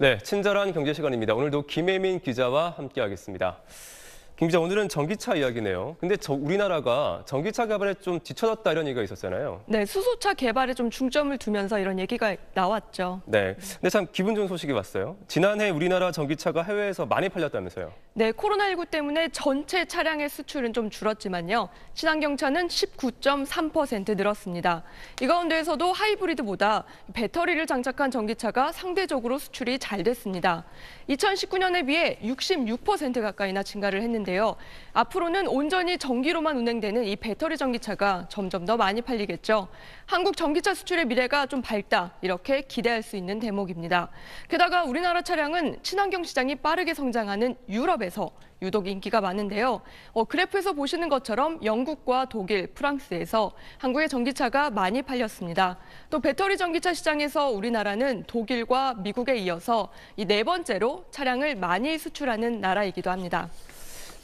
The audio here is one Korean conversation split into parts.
네, 친절한 경제 시간입니다. 오늘도 김혜민 기자와 함께하겠습니다. 김 기자, 오늘은 전기차 이야기네요. 근데 저 우리나라가 전기차 개발에 좀 뒤쳐졌다 이런 얘기가 있었잖아요. 네, 수소차 개발에 좀 중점을 두면서 이런 얘기가 나왔죠. 네, 근데 참 기분 좋은 소식이 왔어요. 지난해 우리나라 전기차가 해외에서 많이 팔렸다면서요. 네, 코로나19 때문에 전체 차량의 수출은 좀 줄었지만요. 친환경차는 19.3% 늘었습니다. 이 가운데에서도 하이브리드보다 배터리를 장착한 전기차가 상대적으로 수출이 잘 됐습니다. 2019년에 비해 66% 가까이나 증가를 했는데 하는데요. 앞으로는 온전히 전기로만 운행되는 이 배터리 전기차가 점점 더 많이 팔리겠죠. 한국 전기차 수출의 미래가 좀 밝다 이렇게 기대할 수 있는 대목입니다. 게다가 우리나라 차량은 친환경 시장이 빠르게 성장하는 유럽에서 유독 인기가 많은데요. 어, 그래프에서 보시는 것처럼 영국과 독일, 프랑스에서 한국의 전기차가 많이 팔렸습니다. 또 배터리 전기차 시장에서 우리나라는 독일과 미국에 이어서 이 네 번째로 차량을 많이 수출하는 나라이기도 합니다.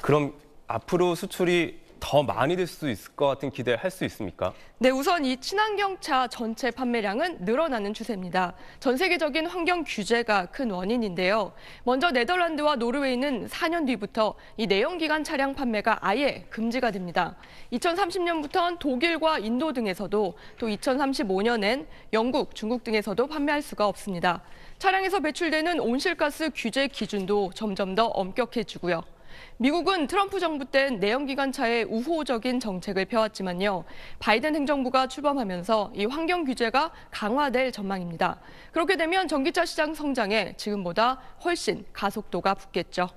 그럼 앞으로 수출이 더 많이 될 수 있을 것 같은 기대를 할 수 있습니까? 네, 우선 이 친환경차 전체 판매량은 늘어나는 추세입니다. 전 세계적인 환경 규제가 큰 원인인데요. 먼저 네덜란드와 노르웨이는 4년 뒤부터 이 내연기관 차량 판매가 아예 금지가 됩니다. 2030년부터는 독일과 인도 등에서도 또 2035년엔 영국, 중국 등에서도 판매할 수가 없습니다. 차량에서 배출되는 온실가스 규제 기준도 점점 더 엄격해지고요. 미국은 트럼프 정부 땐 내연기관차에 우호적인 정책을 펴왔지만요. 바이든 행정부가 출범하면서 이 환경 규제가 강화될 전망입니다. 그렇게 되면 전기차 시장 성장에 지금보다 훨씬 가속도가 붙겠죠.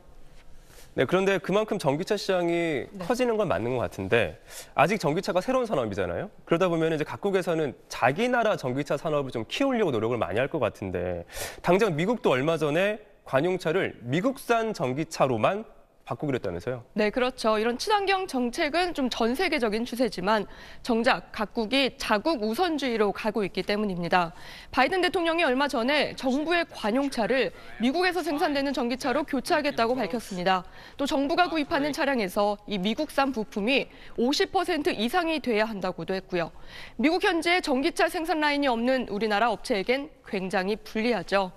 네, 그런데 그만큼 전기차 시장이 네. 커지는 건 맞는 것 같은데 아직 전기차가 새로운 산업이잖아요. 그러다 보면 이제 각국에서는 자기 나라 전기차 산업을 좀 키우려고 노력을 많이 할 것 같은데 당장 미국도 얼마 전에 관용차를 미국산 전기차로만 바꾸기로 했다면서요? 네, 그렇죠. 이런 친환경 정책은 좀 전 세계적인 추세지만 정작 각국이 자국 우선주의로 가고 있기 때문입니다. 바이든 대통령이 얼마 전에 정부의 관용차를 미국에서 생산되는 전기차로 교체하겠다고 밝혔습니다. 또 정부가 구입하는 차량에서 이 미국산 부품이 50% 이상이 돼야 한다고도 했고요. 미국 현재 전기차 생산 라인이 없는 우리나라 업체에겐 굉장히 불리하죠.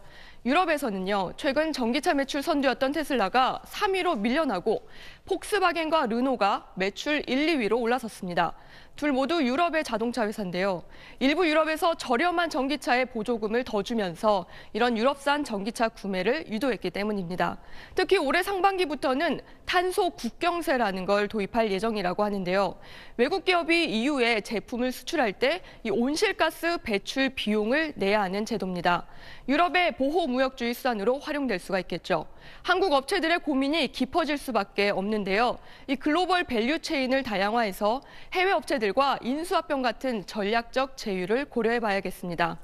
유럽에서는요, 최근 전기차 매출 선두였던 테슬라가 3위로 밀려나고 폭스바겐과 르노가 매출 1, 2위로 올라섰습니다. 둘 모두 유럽의 자동차 회사인데요. 일부 유럽에서 저렴한 전기차에 보조금을 더 주면서 이런 유럽산 전기차 구매를 유도했기 때문입니다. 특히 올해 상반기부터는 탄소 국경세라는 걸 도입할 예정이라고 하는데요. 외국 기업이 EU에 제품을 수출할 때이 온실가스 배출 비용을 내야 하는 제도입니다. 유럽의 보호 무역주의 수단으로 활용될 수가 있겠죠. 한국 업체들의 고민이 깊어질 수밖에 없는데요. 이 글로벌 밸류 체인을 다양화해서 해외 업체들과 인수합병 같은 전략적 제휴를 고려해 봐야겠습니다.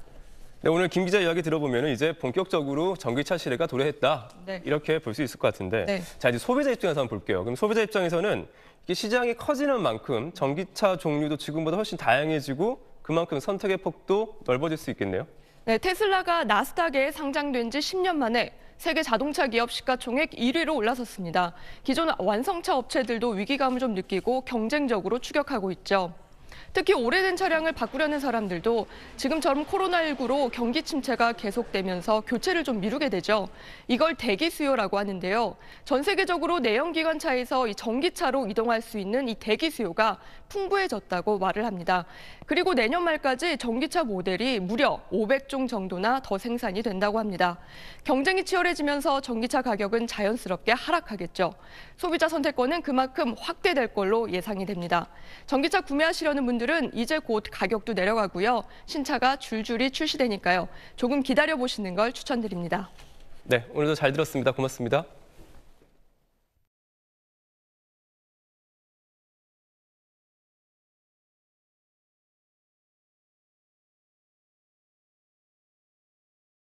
네, 오늘 김 기자 이야기 들어보면 이제 본격적으로 전기차 시대가 도래했다. 네. 이렇게 볼 수 있을 것 같은데. 네. 자, 이제 소비자 입장에서 한번 볼게요. 그럼 소비자 입장에서는 시장이 커지는 만큼 전기차 종류도 지금보다 훨씬 다양해지고 그만큼 선택의 폭도 넓어질 수 있겠네요. 네, 테슬라가 나스닥에 상장된 지 10년 만에 세계 자동차 기업 시가총액 1위로 올라섰습니다. 기존 완성차 업체들도 위기감을 좀 느끼고 경쟁적으로 추격하고 있죠. 특히 오래된 차량을 바꾸려는 사람들도 지금처럼 코로나19로 경기 침체가 계속되면서 교체를 좀 미루게 되죠. 이걸 대기 수요라고 하는데요. 전 세계적으로 내연기관 차에서 이 전기차로 이동할 수 있는 이 대기 수요가 풍부해졌다고 말을 합니다. 그리고 내년 말까지 전기차 모델이 무려 500종 정도나 더 생산이 된다고 합니다. 경쟁이 치열해지면서 전기차 가격은 자연스럽게 하락하겠죠. 소비자 선택권은 그만큼 확대될 걸로 예상이 됩니다. 전기차 구매하시려는 분들 제품들은 이제 곧 가격도 내려가고요. 신차가 줄줄이 출시되니까요. 조금 기다려 보시는 걸 추천드립니다. 네, 오늘도 잘 들었습니다. 고맙습니다.